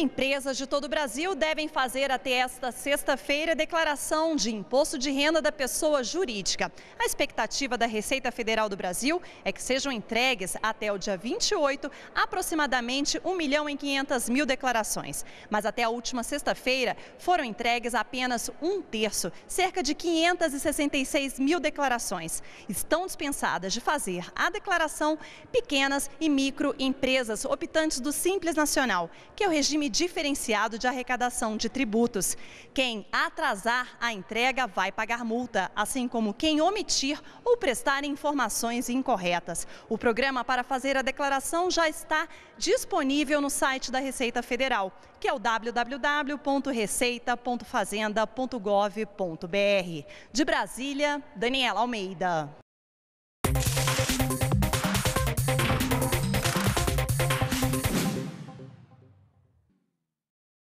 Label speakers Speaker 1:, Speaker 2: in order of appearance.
Speaker 1: Empresas de todo o Brasil devem fazer até esta sexta-feira declaração de imposto de renda da pessoa jurídica. A expectativa da Receita Federal do Brasil é que sejam entregues até o dia 28 aproximadamente 1 milhão e 500 mil declarações. Mas até a última sexta-feira foram entregues apenas um terço, cerca de 566 mil declarações. Estão dispensadas de fazer a declaração pequenas e microempresas optantes do Simples Nacional, que é o regime diferenciado de arrecadação de tributos. Quem atrasar a entrega vai pagar multa, assim como quem omitir ou prestar informações incorretas. O programa para fazer a declaração já está disponível no site da Receita Federal, que é o www.receita.fazenda.gov.br. De Brasília, Daniela Almeida.